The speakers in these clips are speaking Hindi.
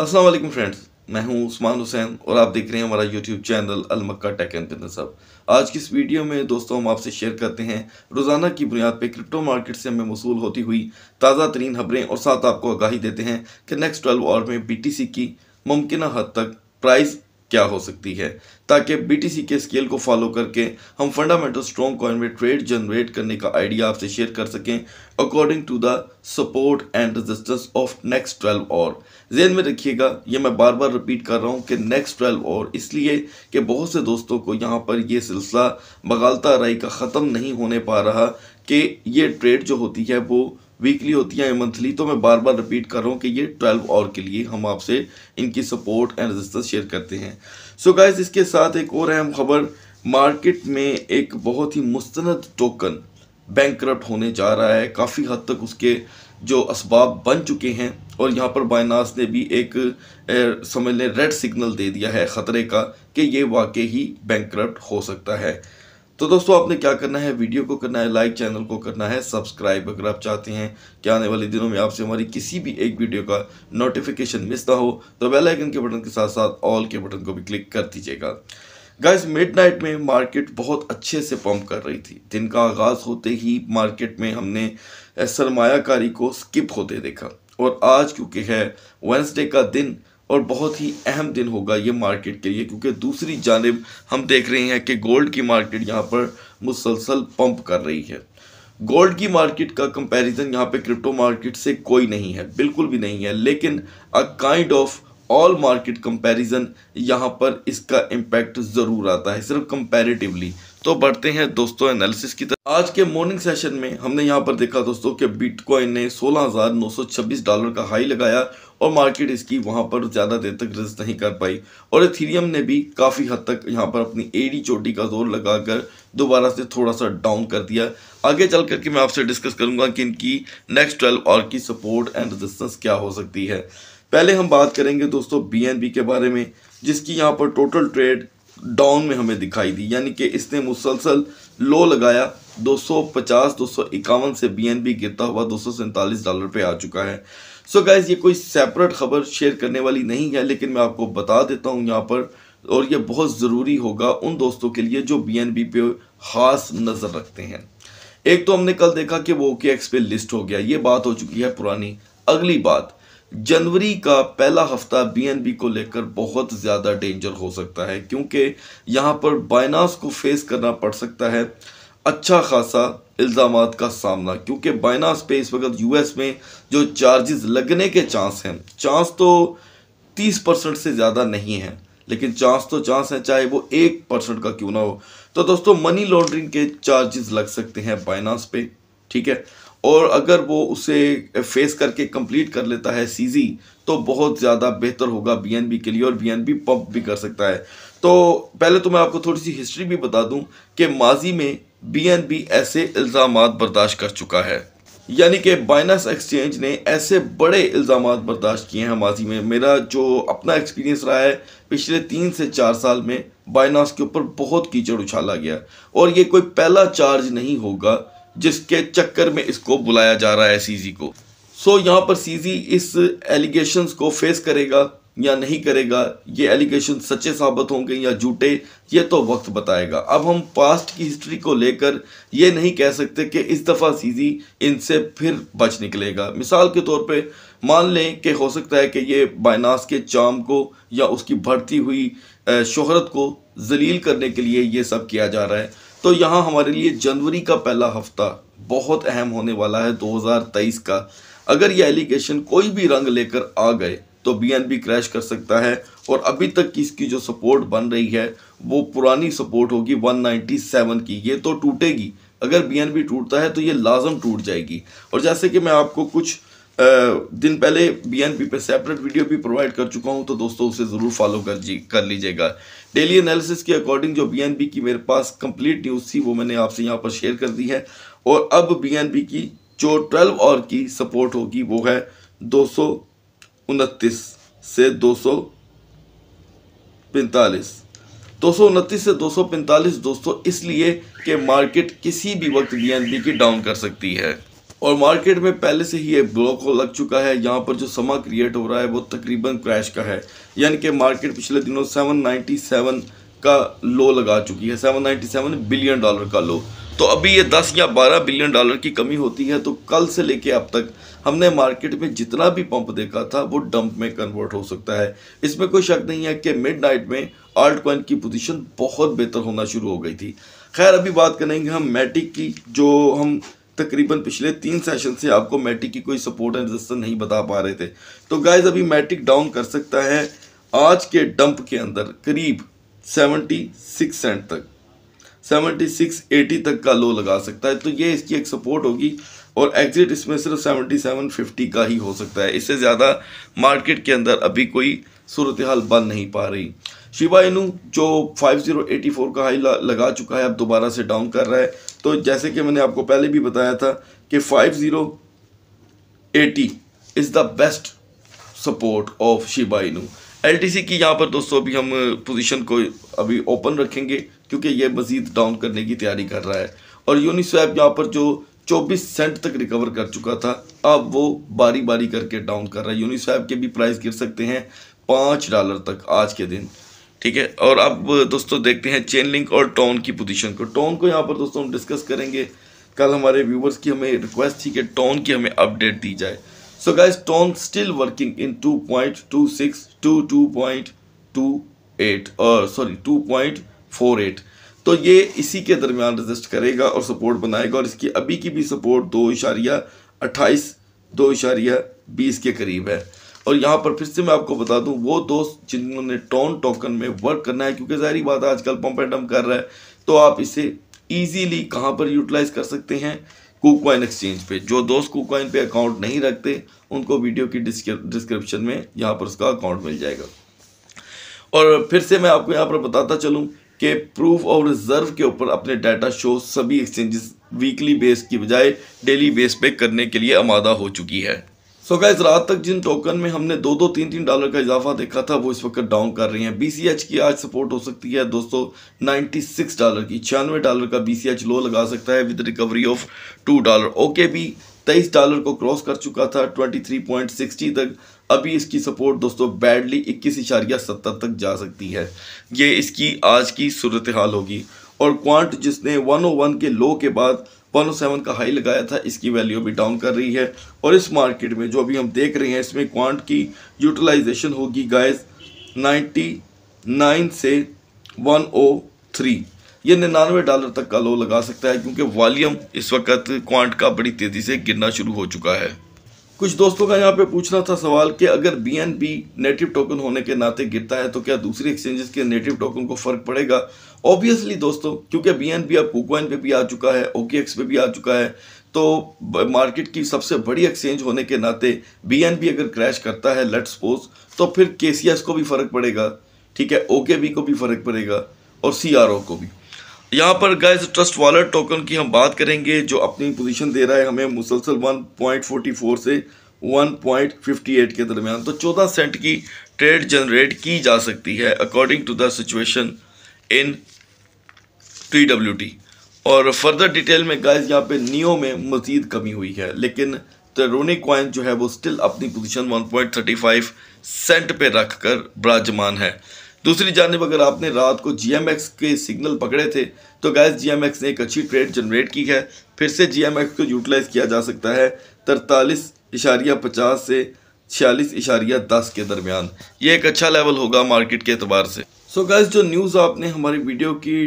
असलम फ्रेंड्स मैं हूं उस्मान हुसैन और आप देख रहे हैं हमारा यूट्यूब चैनल अलमक्का टेक एंड बिजनेस हब आज की इस वीडियो में दोस्तों हम आपसे शेयर करते हैं रोज़ाना की बुनियाद पर क्रिप्टो मार्केट से हमें वसूल होती हुई ताज़ा तरीन खबरें और साथ आपको आगाही देते हैं कि नेक्स्ट ट्वेल्व आवर में बी की मुमकिन हद तक प्राइस क्या हो सकती है ताकि बी के स्केल को फॉलो करके हम फंडामेंटल स्ट्रॉन्ग कॉइन में ट्रेड जनरेट करने का आइडिया आपसे शेयर कर सकें according to the support and resistance of next twelve hour जेन में रखिएगा ये मैं बार बार रिपीट कर रहा हूँ कि नेक्स्ट ट्वेल्व और इसलिए कि बहुत से दोस्तों को यहाँ पर ये सिलसिला बगालता राई का ख़त्म नहीं होने पा रहा कि ये ट्रेड जो होती है वो वीकली होती है मंथली तो मैं बार बार रिपीट कर रहा हूँ कि ये ट्वेल्व और के लिए हम आपसे इनकी सपोर्ट एंड रजिस्टेंस शेयर करते हैं सो so गाइज इसके साथ एक और अहम खबर मार्केट में एक बहुत ही मुस्ंद टोकन बैंक होने जा रहा है काफ़ी हद तक उसके जो इसबाब बन चुके हैं और यहाँ पर बायनास ने भी एक समझ लें रेड सिग्नल दे दिया है ख़तरे का कि ये वाकई ही बैंक हो सकता है तो दोस्तों आपने क्या करना है वीडियो को करना है लाइक चैनल को करना है सब्सक्राइब अगर आप चाहते हैं कि आने वाले दिनों में आपसे हमारी किसी भी एक वीडियो का नोटिफिकेशन मिस ना हो तो बेल आइकन के बटन के साथ साथ ऑल के बटन को भी क्लिक कर दीजिएगा मिड मिडनाइट में मार्केट बहुत अच्छे से पंप कर रही थी दिन का आगाज़ होते ही मार्केट में हमने सरमायाकारी को स्किप होते देखा और आज क्योंकि है वेंसडे का दिन और बहुत ही अहम दिन होगा ये मार्केट के लिए क्योंकि दूसरी जानब हम देख रहे हैं कि गोल्ड की मार्केट यहाँ पर मुसलसल पंप कर रही है गोल्ड की मार्केट का कंपैरिजन यहाँ पे क्रिप्टो मार्केट से कोई नहीं है बिल्कुल भी नहीं है लेकिन a kind of all market comparison यहाँ पर इसका इम्पैक्ट ज़रूर आता है सिर्फ कंपैरेटिवली तो बढ़ते हैं दोस्तों एनालिसिस की तरफ आज के मॉर्निंग सेशन में हमने यहाँ पर देखा दोस्तों कि बिटकॉइन ने 16,926 डॉलर का हाई लगाया और मार्केट इसकी वहाँ पर ज़्यादा देर तक रजिस्ट नहीं कर पाई और इथीरियम ने भी काफ़ी हद तक यहाँ पर अपनी एड़ी चोटी का जोर लगाकर दोबारा से थोड़ा सा डाउन कर दिया आगे चल करके मैं आपसे डिस्कस करूँगा कि इनकी नेक्स्ट ट्वेल्व और की सपोर्ट एंड रजिस्टेंस क्या हो सकती है पहले हम बात करेंगे दोस्तों बी के बारे में जिसकी यहाँ पर टोटल ट्रेड डाउन में हमें दिखाई दी यानी कि इसने मुसलसल लो लगाया 250 251 से बीएनबी गिरता हुआ दो डॉलर पे आ चुका है सो so गैस ये कोई सेपरेट खबर शेयर करने वाली नहीं है लेकिन मैं आपको बता देता हूँ यहाँ पर और ये बहुत ज़रूरी होगा उन दोस्तों के लिए जो बी पे खास नज़र रखते हैं एक तो हमने कल देखा कि वो के एक्स पे लिस्ट हो गया ये बात हो चुकी है पुरानी अगली बात जनवरी का पहला हफ्ता बीएनबी को लेकर बहुत ज़्यादा डेंजर हो सकता है क्योंकि यहाँ पर बाइनास को फेस करना पड़ सकता है अच्छा खासा इल्ज़ाम का सामना क्योंकि बाइनास पे इस वक्त यूएस में जो चार्जेस लगने के चांस हैं चांस तो तीस परसेंट से ज़्यादा नहीं है लेकिन चांस तो चांस है चाहे वो एक परसेंट का क्यों ना हो तो दोस्तों मनी लॉन्ड्रिंग के चार्जेस लग सकते हैं बाइनास पे ठीक है और अगर वो उसे फेस करके कंप्लीट कर लेता है सीजी तो बहुत ज़्यादा बेहतर होगा बीएनबी के लिए और बीएनबी पंप भी कर सकता है तो पहले तो मैं आपको थोड़ी सी हिस्ट्री भी बता दूं कि माजी में बीएनबी ऐसे इल्ज़ाम बर्दाश्त कर चुका है यानी कि बाइनास एक्सचेंज ने ऐसे बड़े इल्ज़ाम बर्दाश्त किए हैं माजी में मेरा जो अपना एक्सपीरियंस रहा है पिछले तीन से चार साल में बाइनास के ऊपर बहुत कीचड़ उछाला गया और ये कोई पहला चार्ज नहीं होगा जिसके चक्कर में इसको बुलाया जा रहा है सीजी को सो so, यहाँ पर सीजी इस एलिगेशंस को फेस करेगा या नहीं करेगा ये एलिगेशन सच्चे साबित होंगे या झूठे ये तो वक्त बताएगा अब हम पास्ट की हिस्ट्री को लेकर ये नहीं कह सकते कि इस दफ़ा सीजी इनसे फिर बच निकलेगा मिसाल के तौर पे मान लें कि हो सकता है कि ये बाइनास के चाम को या उसकी बढ़ती हुई शोहरत को जलील करने के लिए ये सब किया जा रहा है तो यहाँ हमारे लिए जनवरी का पहला हफ्ता बहुत अहम होने वाला है 2023 का अगर ये एलिगेशन कोई भी रंग लेकर आ गए तो बीएनबी क्रैश कर सकता है और अभी तक की इसकी जो सपोर्ट बन रही है वो पुरानी सपोर्ट होगी 197 की ये तो टूटेगी अगर बीएनबी टूटता है तो ये लाजम टूट जाएगी और जैसे कि मैं आपको कुछ दिन पहले बीएनपी पे सेपरेट वीडियो भी प्रोवाइड कर चुका हूं तो दोस्तों उसे ज़रूर फॉलो कर जी कर लीजिएगा डेली एनालिसिस के अकॉर्डिंग जो बीएनपी की मेरे पास कंप्लीट न्यूज़ थी वो मैंने आपसे यहाँ पर शेयर कर दी है और अब बीएनपी की जो ट्वेल्व और की सपोर्ट होगी वो है दो से दो सौ पैंतालीस दो से पैंतालीस दोस्तों इसलिए कि मार्केट किसी भी वक्त बीएनबी की डाउन कर सकती है और मार्केट में पहले से ही एक ब्लॉक हो लग चुका है यहाँ पर जो समा क्रिएट हो रहा है वो तकरीबन क्रैश का है यानी कि मार्केट पिछले दिनों सेवन का लो लगा चुकी है 797 बिलियन डॉलर का लो तो अभी ये 10 या 12 बिलियन डॉलर की कमी होती है तो कल से लेके अब तक हमने मार्केट में जितना भी पंप देखा था वो डंप में कन्वर्ट हो सकता है इसमें कोई शक नहीं है कि मिड नाइट में आल्ट कॉइन की पोजीशन बहुत बेहतर होना शुरू हो गई थी खैर अभी बात करेंगे हम मैटिक की जो हम तकरीबन पिछले तीन सेशन से आपको मैटिक की कोई सपोर्ट एंड रिजिस्टेंस नहीं बता पा रहे थे तो गाइज अभी मैटिक डाउन कर सकता है आज के डंप के अंदर करीब 76 सेंट तक 76 80 तक का लो लगा सकता है तो ये इसकी एक सपोर्ट होगी और एग्जिट इसमें सिर्फ 7750 का ही हो सकता है इससे ज़्यादा मार्केट के अंदर अभी कोई सूरत हाल बन नहीं पा रही शिवा इनू जो 5084 का हाई लगा चुका है अब दोबारा से डाउन कर रहा है तो जैसे कि मैंने आपको पहले भी बताया था कि five zero eight is the best support of Shiba T C की यहाँ पर दोस्तों अभी हम पोजीशन uh, को अभी ओपन रखेंगे क्योंकि ये मज़ीद डाउन करने की तैयारी कर रहा है और यूनिस्वैप यहाँ पर जो 24 सेंट तक रिकवर कर चुका था अब वो बारी बारी करके डाउन कर रहा है यूनिस्वैप के भी प्राइस गिर सकते हैं पाँच डॉलर तक आज के दिन ठीक है और अब दोस्तों देखते हैं चेन लिंक और टोन की पोजीशन को टोन को यहाँ पर दोस्तों हम डिस्कस करेंगे कल हमारे व्यूवर्स की हमें रिक्वेस्ट थी कि टोन की हमें अपडेट दी जाए so guys TON still working in two point two six two two point two eight और sorry two point four eight तो ये इसी के दरमियान रजिस्ट करेगा और सपोर्ट बनाएगा और इसकी अभी की भी सपोर्ट दो इशारिया अट्ठाईस दो इशारिया बीस के करीब है और यहाँ पर फिर से मैं आपको बता दूँ वो दोस्त जिन्होंने टोन टोकन में वर्क करना है क्योंकि जहरी बात है आजकल पम्प एंड कर रहा है तो आप इसे ईजीली कहाँ पर यूटिलाइज कर सकते हैं कुकॉइन एक्सचेंज पे जो दोस्त कुकॉइन पे अकाउंट नहीं रखते उनको वीडियो की डिस्क्रिप्शन में यहाँ पर उसका अकाउंट मिल जाएगा और फिर से मैं आपको यहाँ पर बताता चलूँ कि प्रूफ ऑफ रिजर्व के ऊपर अपने डाटा शो सभी एक्सचेंजेस वीकली बेस की बजाय डेली बेस पे करने के लिए आमादा हो चुकी है सो so गाइज रात तक जिन टोकन में हमने दो दो तीन तीन डॉलर का इजाफा देखा था वो इस वक्त डाउन कर रही हैं बीसीएच की आज सपोर्ट हो सकती है दोस्तों सिक्स डॉलर की छियानवे डॉलर का बीसीएच लो लगा सकता है with recovery of two dollar okay भी तेईस डॉलर को क्रॉस कर चुका था सिक्सटी तक अभी इसकी सपोर्ट दोस्तों बैडली इक्कीस इशारिया सत्तर तक जा सकती है ये इसकी आज की सूरत हाल होगी और क्वांट जिसने 101 के लो के बाद वन सेवन का हाई लगाया था इसकी वैल्यू अभी डाउन कर रही है और इस मार्केट में जो अभी हम देख रहे हैं इसमें क्वांट की यूटिलाइजेशन होगी गाइस 99 से 103 ये निन्यानवे डॉलर तक का लो लगा सकता है क्योंकि वॉल्यूम इस वक्त क्वांट का बड़ी तेज़ी से गिरना शुरू हो चुका है कुछ दोस्तों का यहाँ पे पूछना था सवाल कि अगर B N B native token होने के नाते गिरता है तो क्या दूसरे एक्सचेंजेस के नेटिव टोकन को फर्क पड़ेगा ऑब्वियसली दोस्तों क्योंकि बी एन बी अब कुकवाइन पे भी आ चुका है ओ के एक्स पे भी आ चुका है तो मार्केट की सबसे बड़ी एक्सचेंज होने के नाते बी एन बी अगर क्रैश करता है लेट सपोज तो फिर के सी एस को भी फर्क पड़ेगा ठीक है ओ के बी को भी फर्क पड़ेगा और सी आर ओ को भी यहाँ पर गैस ट्रस्ट वॉलेट टोकन की हम बात करेंगे जो अपनी पोजीशन दे रहा है हमें मुसलसल 1.44 से 1.58 के दरमियान तो 14 सेंट की ट्रेड जनरेट की जा सकती है अकॉर्डिंग टू द सिचुएशन इन टी और फर्दर डिटेल में गाइज यहाँ पे नियो में मज़ीद कमी हुई है लेकिन तरोनी क्वाइन जो है वो स्टिल अपनी पोजीशन 1.35 सेंट पे रख कर बराजमान है दूसरी जानब अगर आपने रात को जी के सिग्नल पकड़े थे तो गैस जी ने एक अच्छी ट्रेड जनरेट की है फिर से जी को यूटिलाइज़ किया जा सकता है तरतालीस इशारिया पचास से छियालीस इशारिया दस के दरमियान ये एक अच्छा लेवल होगा मार्केट के अतबार से सो so गैस जो न्यूज़ आपने हमारी वीडियो की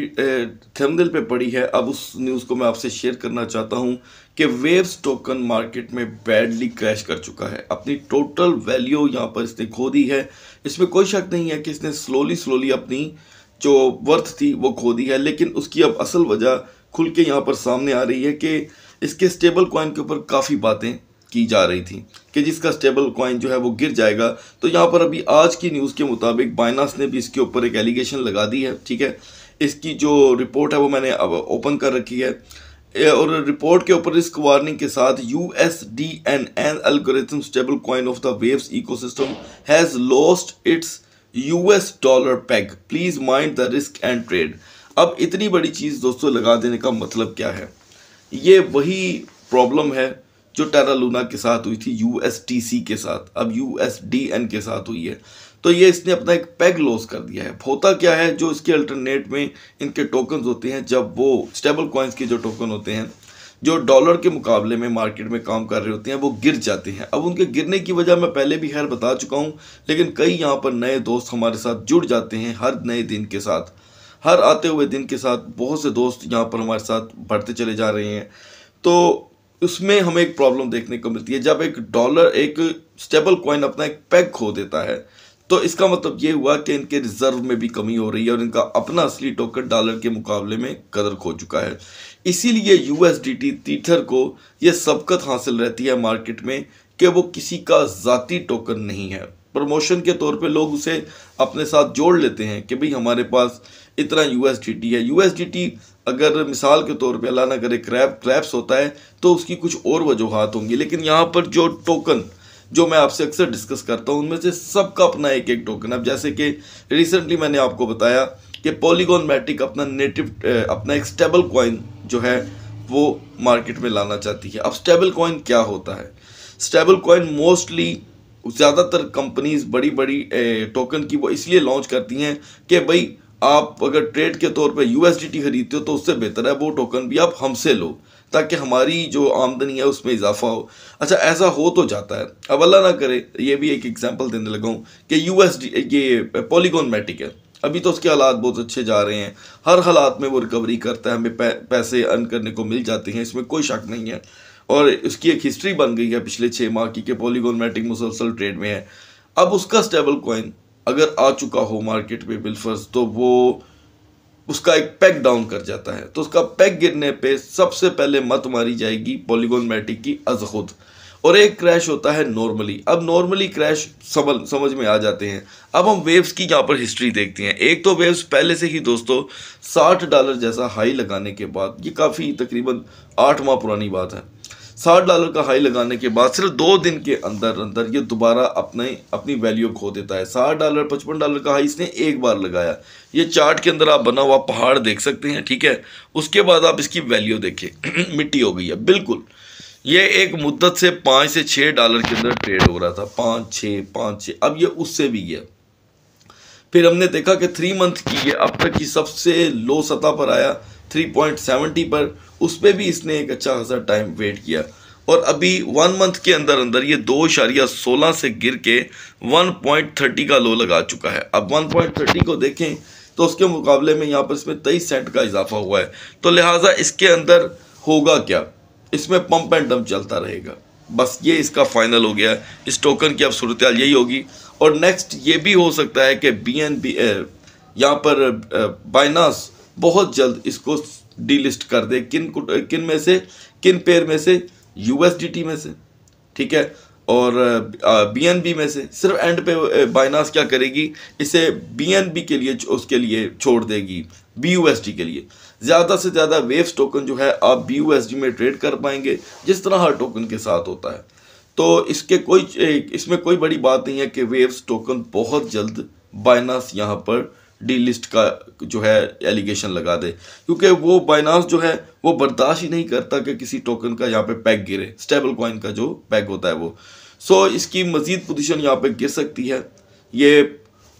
थंबनेल पे पढ़ी है अब उस न्यूज़ को मैं आपसे शेयर करना चाहता हूँ कि वेव्स टोकन मार्केट में बैडली क्रैश कर चुका है अपनी टोटल वैल्यू यहाँ पर इसने खो दी है इसमें कोई शक नहीं है कि इसने स्लोली स्लोली अपनी जो वर्थ थी वो खो दी है लेकिन उसकी अब असल वजह खुल के यहाँ पर सामने आ रही है कि इसके स्टेबल कॉइन के ऊपर काफ़ी बातें की जा रही थी कि जिसका स्टेबल कॉइन जो है वो गिर जाएगा तो यहाँ पर अभी आज की न्यूज़ के मुताबिक बाइनास ने भी इसके ऊपर एक एलिगेशन लगा दी है ठीक है इसकी जो रिपोर्ट है वो मैंने अब ओपन कर रखी है और रिपोर्ट के ऊपर रिस्क वार्निंग के साथ U S D N N algorithm stable coin of the Waves ecosystem has lost its US dollar peg please mind the risk and trade अब इतनी बड़ी चीज़ दोस्तों लगा देने का मतलब क्या है ये वही प्रॉब्लम है जो टेरा लूना के साथ हुई थी सी के साथ अब एन के साथ हुई है तो ये इसने अपना एक पैग लॉस कर दिया है होता क्या है जो इसके अल्टरनेट में इनके टोकन होते हैं जब वो स्टेबल कॉइन्स के जो टोकन होते हैं जो डॉलर के मुकाबले में मार्केट में काम कर रहे होते हैं वो गिर जाते हैं अब उनके गिरने की वजह मैं पहले भी खैर बता चुका हूँ लेकिन कई यहाँ पर नए दोस्त हमारे साथ जुड़ जाते हैं हर नए दिन के साथ हर आते हुए दिन के साथ बहुत से दोस्त यहाँ पर हमारे साथ बढ़ते चले जा रहे हैं तो उसमें हमें एक प्रॉब्लम देखने को मिलती है जब एक डॉलर एक स्टेबल कॉइन अपना एक पैग खो देता है तो इसका मतलब ये हुआ कि इनके रिजर्व में भी कमी हो रही है और इनका अपना असली टोकन डॉलर के मुकाबले में कदर खो चुका है इसीलिए टी तीथर को यह सबकत हासिल रहती है मार्केट में कि वो किसी का ज़ाती टोकन नहीं है प्रमोशन के तौर पे लोग उसे अपने साथ जोड़ लेते हैं कि भाई हमारे पास इतना यू है यू अगर मिसाल के तौर पे अल्लाह ना करे क्रैप क्रैप्स होता है तो उसकी कुछ और वजूहत होंगी लेकिन यहाँ पर जो टोकन जो मैं आपसे अक्सर डिस्कस करता हूँ उनमें से सबका अपना एक एक टोकन अब जैसे कि रिसेंटली मैंने आपको बताया कि पॉलीगोन मैटिक अपना नेटिव अपना एक स्टेबल कॉइन जो है वो मार्केट में लाना चाहती है अब स्टेबल कॉइन क्या होता है स्टेबल कॉइन मोस्टली ज़्यादातर कंपनीज बड़ी बड़ी टोकन की वो इसलिए लॉन्च करती हैं कि भाई आप अगर ट्रेड के तौर पे यूएसडीटी खरीदते हो तो उससे बेहतर है वो टोकन भी आप हमसे लो ताकि हमारी जो आमदनी है उसमें इजाफा हो अच्छा ऐसा हो तो जाता है अब अल्लाह ना करे ये भी एक एग्जांपल देने लगा हूँ कि यूएसडी ये पॉलीगॉन मैटिक है अभी तो उसके हालात बहुत अच्छे जा रहे हैं हर हालात में वो रिकवरी करता है हमें पैसे अर्न करने को मिल जाते हैं इसमें कोई शक नहीं है और उसकी एक हिस्ट्री बन गई है पिछले छः माह की कि पॉलीगॉन मैटिक मुसलसल ट्रेड में है अब उसका स्टेबल कॉइन अगर आ चुका हो मार्केट में बिलफर्स तो वो उसका एक पैक डाउन कर जाता है तो उसका पैक गिरने पे सबसे पहले मत मारी जाएगी पॉलीगोन मैटिक की अज खुद और एक क्रैश होता है नॉर्मली अब नॉर्मली क्रैश समझ समझ में आ जाते हैं अब हम वेव्स की यहाँ पर हिस्ट्री देखते हैं एक तो वेव्स पहले से ही दोस्तों साठ डॉलर जैसा हाई लगाने के बाद ये काफ़ी तकरीबन आठ माह पुरानी बात है साठ डॉलर का हाई लगाने के बाद सिर्फ दो दिन के अंदर अंदर ये दोबारा अपने अपनी वैल्यू खो देता है साठ डॉलर पचपन डॉलर का हाई इसने एक बार लगाया ये चार्ट के अंदर आप बना हुआ पहाड़ देख सकते हैं ठीक है उसके बाद आप इसकी वैल्यू देखें मिट्टी हो गई है बिल्कुल ये एक मुद्दत से पाँच से छः डॉलर के अंदर ट्रेड हो रहा था पाँच छः पाँच छः अब ये उससे भी गया फिर हमने देखा कि थ्री मंथ की ये अब तक की सबसे लो सतह पर आया थ्री पॉइंट सेवेंटी पर उस पर भी इसने एक अच्छा खासा टाइम वेट किया और अभी वन मंथ के अंदर अंदर ये दो इशारिया सोलह से गिर के वन पॉइंट थर्टी का लो लगा चुका है अब वन पॉइंट थर्टी को देखें तो उसके मुकाबले में यहाँ पर इसमें तेईस सेंट का इजाफा हुआ है तो लिहाजा इसके अंदर होगा क्या इसमें पंप एंड डंप चलता रहेगा बस ये इसका फाइनल हो गया इस टोकन की अब सूरत यही होगी और नेक्स्ट ये भी हो सकता है कि बी एन बी यहाँ पर बाइनास बहुत जल्द इसको डीलिस्ट कर दे किन किन में से किन पेयर में से यूएसडीटी में से ठीक है और बीएनबी में से सिर्फ एंड पे बाइनास क्या करेगी इसे बीएनबी के लिए उसके लिए छोड़ देगी बी के लिए ज़्यादा से ज़्यादा वेव्स टोकन जो है आप बी में ट्रेड कर पाएंगे जिस तरह हर टोकन के साथ होता है तो इसके कोई इसमें कोई बड़ी बात नहीं है कि वेव्स टोकन बहुत जल्द बाइनास यहाँ पर डी लिस्ट का जो है एलिगेशन लगा दे क्योंकि वो बाइनास जो है वो बर्दाश्त ही नहीं करता कि किसी टोकन का यहाँ पे पैक गिरे स्टेबल कॉइन का जो पैक होता है वो सो so, इसकी मजीद पोजीशन यहाँ पे गिर सकती है ये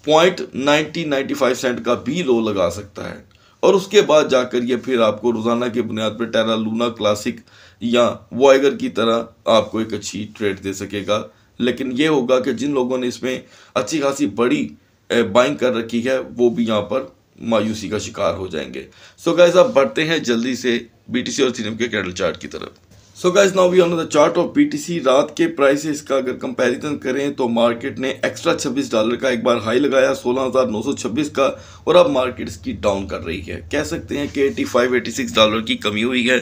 point ninety ninety five cent का भी लो लगा सकता है और उसके बाद जाकर ये फिर आपको रोज़ाना की बुनियाद पर टेरा लूना क्लासिक या वाइगर की तरह आपको एक अच्छी ट्रेड दे सकेगा लेकिन ये होगा कि जिन लोगों ने इसमें अच्छी खासी बड़ी बाइंग कर रखी है वो भी यहाँ पर मायूसी का शिकार हो जाएंगे सो गाइज आप बढ़ते हैं जल्दी से बीटीसी और सीनियम के कैंडल चार्ट की तरफ so guys now we on the chart of BTC रात के प्राइसेस का अगर कंपैरिजन करें तो मार्केट ने एक्स्ट्रा 26 डॉलर का एक बार हाई लगाया 16,926 का और अब मार्केट इसकी डाउन कर रही है कह सकते हैं कि 85 86 डॉलर की कमी हुई है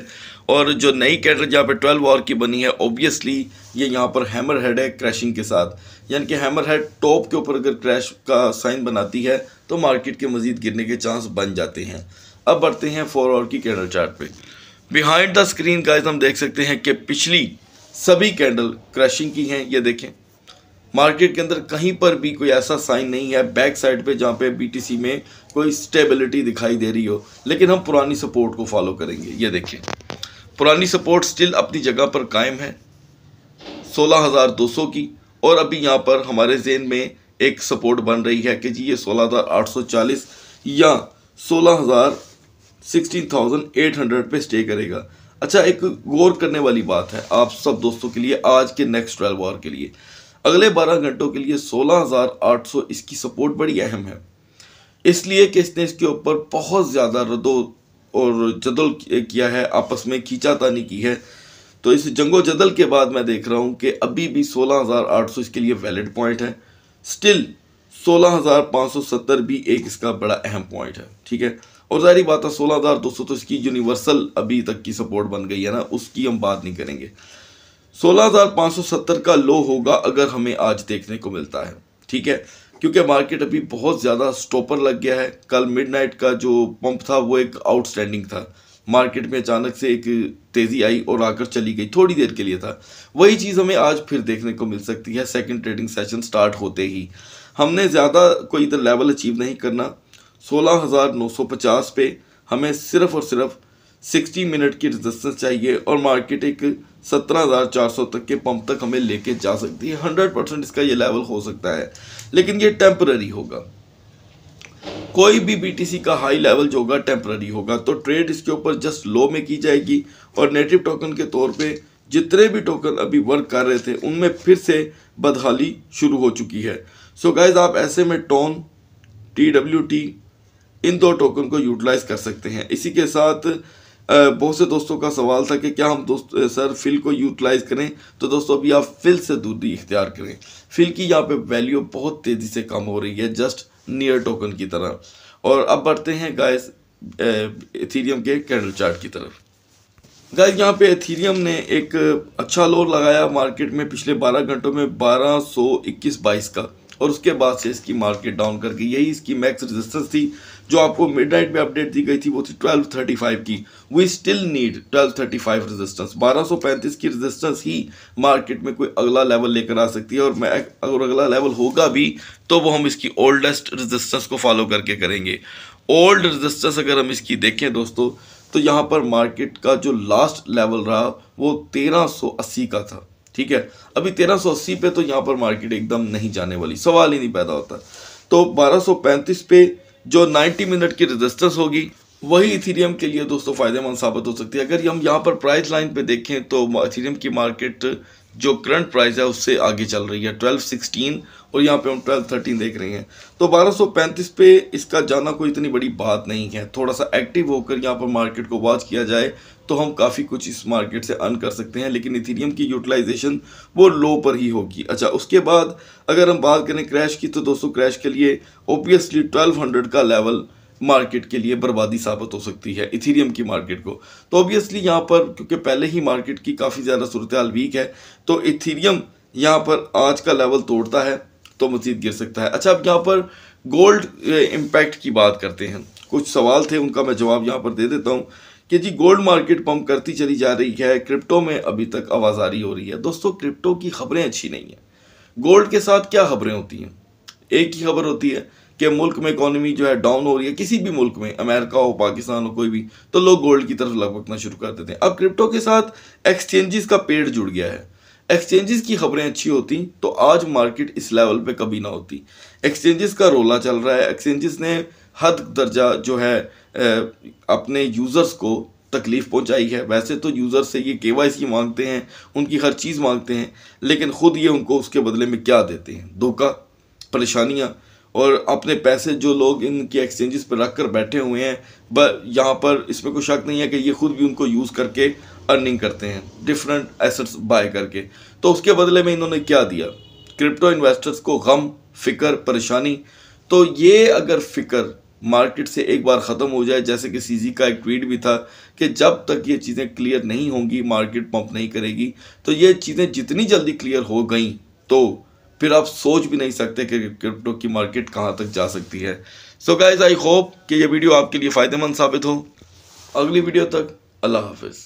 और जो नई कैटल जहाँ पर ट्वेल्व आवर की बनी है ऑब्वियसली ये यहाँ पर हैमर हेड है क्रैशिंग के साथ यानी कि हैमर हेड टॉप के ऊपर अगर क्रैश का साइन बनाती है तो मार्केट के मजीद गिरने के चांस बन जाते हैं अब बढ़ते हैं फोर आवर की कैंडल चार्ट पे बिहाइंड द स्क्रीन का हम देख सकते हैं कि पिछली सभी कैंडल क्रैशिंग की हैं ये देखें मार्केट के अंदर कहीं पर भी कोई ऐसा साइन नहीं है बैक साइड पे जहाँ पे बीटीसी में कोई स्टेबिलिटी दिखाई दे रही हो लेकिन हम पुरानी सपोर्ट को फॉलो करेंगे ये देखें पुरानी सपोर्ट स्टिल अपनी जगह पर कायम है सौ की और अभी यहाँ पर हमारे जेन में एक सपोर्ट बन रही है कि जी ये सोलह या 16,000 पे स्टे करेगा अच्छा एक गौर करने वाली बात है आप सब दोस्तों के लिए आज के नेक्स्ट ट्वेल्व आवर के लिए अगले 12 घंटों के लिए 16,800 इसकी सपोर्ट बड़ी अहम है इसलिए कि इसने इसके ऊपर बहुत ज़्यादा रदो और जदल किया है आपस में खींचातानी की है तो इस जंगो जदल के बाद मैं देख रहा हूँ कि अभी भी 16,800 इसके लिए वैलिड पॉइंट है स्टिल 16,570 भी एक इसका बड़ा अहम पॉइंट है ठीक है और जाहिर बात है 16,200 तो इसकी यूनिवर्सल अभी तक की सपोर्ट बन गई है ना उसकी हम बात नहीं करेंगे 16,570 का लो होगा अगर हमें आज देखने को मिलता है ठीक है क्योंकि मार्केट अभी बहुत ज़्यादा स्टॉपर लग गया है कल मिडनाइट का जो पंप था वो एक आउटस्टैंडिंग था मार्केट में अचानक से एक तेज़ी आई और आकर चली गई थोड़ी देर के लिए था वही चीज़ हमें आज फिर देखने को मिल सकती है सेकंड ट्रेडिंग सेशन स्टार्ट होते ही हमने ज़्यादा कोई इधर लेवल अचीव नहीं करना 16,950 पे हमें सिर्फ और सिर्फ 60 मिनट की रजिस्टेंस चाहिए और मार्केट एक 17,400 तक के पंप तक हमें लेके जा सकती है 100 परसेंट इसका ये लेवल हो सकता है लेकिन ये टेम्पररी होगा कोई भी बीटीसी का हाई लेवल जो होगा टेम्प्ररी होगा तो ट्रेड इसके ऊपर जस्ट लो में की जाएगी और नेटिव टोकन के तौर पे जितने भी टोकन अभी वर्क कर रहे थे उनमें फिर से बदहाली शुरू हो चुकी है सो so गाइज आप ऐसे में टोन टी डब्ल्यू टी इन दो टोकन को यूटिलाइज कर सकते हैं इसी के साथ बहुत से दोस्तों का सवाल था कि क्या हम दोस्त सर फिल को यूटिलाइज करें तो दोस्तों अभी आप फिल से दूरी इख्तियार करें फिल की यहाँ पे वैल्यू बहुत तेज़ी से कम हो रही है जस्ट नियर टोकन की तरह और अब बढ़ते हैं गाइस इथीरियम के कैंडल चार्ट की तरफ गाइस यहाँ पे एथीरियम ने एक अच्छा लोर लगाया मार्केट में पिछले 12 घंटों में 1221 22 का और उसके बाद से इसकी मार्केट डाउन कर गई यही इसकी मैक्स रेजिस्टेंस थी जो आपको मिड नाइट में अपडेट दी गई थी वो थी 1235 की वी स्टिल नीड 1235 रेजिस्टेंस 1235 की रेजिस्टेंस ही मार्केट में कोई अगला लेवल लेकर आ सकती है और मैं अगर अगला लेवल होगा भी तो वो हम इसकी ओल्डेस्ट रेजिस्टेंस को फॉलो करके करेंगे ओल्ड रेजिस्टेंस अगर हम इसकी देखें दोस्तों तो यहाँ पर मार्केट का जो लास्ट लेवल रहा वो तेरह का था ठीक है अभी 1380 पे तो यहाँ पर मार्केट एकदम नहीं जाने वाली सवाल ही नहीं पैदा होता तो 1235 पे जो 90 मिनट की रेजिस्टेंस होगी वही इथीरियम के लिए दोस्तों फ़ायदेमंद साबित हो सकती है अगर हम यहाँ पर प्राइस लाइन पे देखें तो इथीरियम की मार्केट जो करंट प्राइस है उससे आगे चल रही है ट्वेल्व सिक्सटीन और यहाँ पे हम ट्वेल्व थर्टीन देख रहे हैं तो बारह सौ पैंतीस पे इसका जाना कोई इतनी बड़ी बात नहीं है थोड़ा सा एक्टिव होकर यहाँ पर मार्केट को वॉच किया जाए तो हम काफ़ी कुछ इस मार्केट से अर्न कर सकते हैं लेकिन इथीरियम की यूटिलाइजेशन वो लो पर ही होगी अच्छा उसके बाद अगर हम बात करें क्रैश की तो दोस्तों क्रैश के लिए ओबियसली ट्वेल्व हंड्रेड का लेवल मार्केट के लिए बर्बादी साबित हो सकती है इथीरियम की मार्केट को तो ऑब्वियसली यहाँ पर क्योंकि पहले ही मार्केट की काफ़ी ज़्यादा सूरत वीक है तो इथीरियम यहाँ पर आज का लेवल तोड़ता है तो मजीद गिर सकता है अच्छा अब यहाँ पर गोल्ड इम्पैक्ट की बात करते हैं कुछ सवाल थे उनका मैं जवाब यहाँ पर दे देता हूँ कि जी गोल्ड मार्केट पम्प करती चली जा रही है क्रिप्टो में अभी तक आवाजारी हो रही है दोस्तों क्रिप्टो की खबरें अच्छी नहीं हैं गोल्ड के साथ क्या खबरें होती हैं एक ही खबर होती है कि मुल्क में इकोनॉमी जो है डाउन हो रही है किसी भी मुल्क में अमेरिका हो पाकिस्तान हो कोई भी तो लोग गोल्ड की तरफ लपकना शुरू कर देते हैं अब क्रिप्टो के साथ एक्सचेंजेस का पेड़ जुड़ गया है एक्सचेंजेस की खबरें अच्छी होती तो आज मार्केट इस लेवल पे कभी ना होती एक्सचेंजेस का रोला चल रहा है एक्सचेंजेस ने हद दर्जा जो है अपने यूज़र्स को तकलीफ़ पहुंचाई है वैसे तो यूज़र से ये के वाई सी मांगते हैं उनकी हर चीज़ मांगते हैं लेकिन ख़ुद ये उनको उसके बदले में क्या देते हैं धोखा परेशानियाँ और अपने पैसे जो लोग इनके एक्सचेंजेस पर रख कर बैठे हुए हैं ब यहाँ पर इसमें कोई शक नहीं है कि ये खुद भी उनको यूज़ करके अर्निंग करते हैं डिफरेंट एसेट्स बाय करके तो उसके बदले में इन्होंने क्या दिया क्रिप्टो इन्वेस्टर्स को गम फिक्र परेशानी तो ये अगर फिक्र मार्केट से एक बार ख़त्म हो जाए जैसे कि सीजी का एक ट्वीट भी था कि जब तक ये चीज़ें क्लियर नहीं होंगी मार्केट पंप नहीं करेगी तो ये चीज़ें जितनी जल्दी क्लियर हो गई तो फिर आप सोच भी नहीं सकते कि क्रिप्टो की मार्केट कहाँ तक जा सकती है सो गाइज आई होप कि ये वीडियो आपके लिए फ़ायदेमंद साबित हो अगली वीडियो तक अल्लाह हाफिज़